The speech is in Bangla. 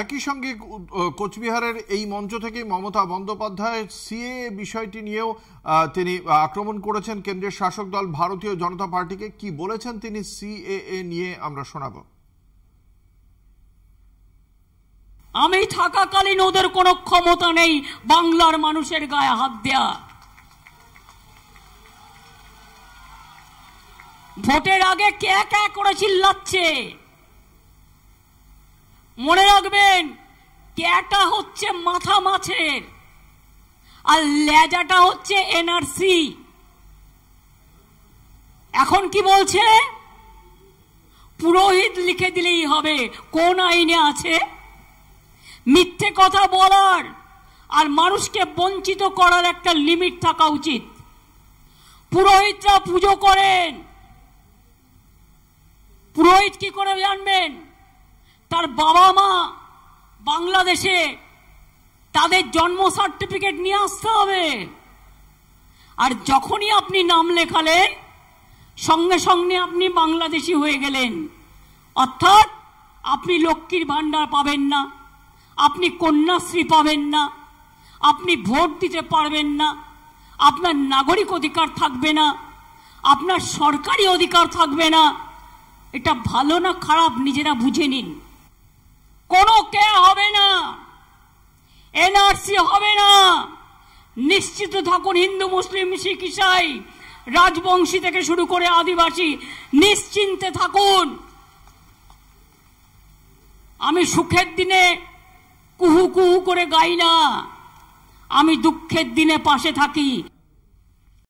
একই সঙ্গে কোচবিহারের এই মঞ্চ থেকে মমতা বন্দ্যোপাধ্যায় সিএ বিষয়টি নিয়েও তিনি আক্রমণ করেছেন কেন্দ্রের শাসক দল ভারতীয় জনতা পার্টিকে কি বলেছেন তিনি সিএএ নিয়ে আমরা শোনাব আমি থাকাকালীন ওদের কোনো ক্ষমতা নেই বাংলার মানুষের গায়ে হাত দেয়া ভোটের আগে কে কে করে চিল্লাচ্ছে মনে রাখবেন ক্যাটা হচ্ছে মাথা মাছের আর লেজাটা হচ্ছে এনআরসি এখন কি বলছে পুরোহিত লিখে দিলেই হবে কোন আইনে আছে মিথ্যে কথা বলার আর মানুষকে বঞ্চিত করার একটা লিমিট থাকা উচিত পুরোহিতরা পুজো করেন পুরোহিত কি করে জানবেন তার বাবা মা বাংলাদেশে তাদের জন্ম সার্টিফিকেট নিয়ে আসতে হবে আর যখনই আপনি নাম লেখালেন সঙ্গে সঙ্গে আপনি বাংলাদেশি হয়ে গেলেন অর্থাৎ আপনি লক্ষ্মীর ভাণ্ডার পাবেন না আপনি কন্যাশ্রী পাবেন না আপনি ভোট দিতে পারবেন না আপনার নাগরিক অধিকার থাকবে না আপনার সরকারি অধিকার থাকবে না এটা ভালো না খারাপ নিজেরা বুঝে নিন কোনো কে হবে না এনআরসি হবে না নিশ্চিত থাকুন হিন্দু মুসলিম শিখ ইসাই রাজবংশী থেকে শুরু করে আদিবাসী নিশ্চিন্তে থাকুন আমি সুখের দিনে কুহু কুহু করে গাই না আমি দুঃখের দিনে পাশে থাকি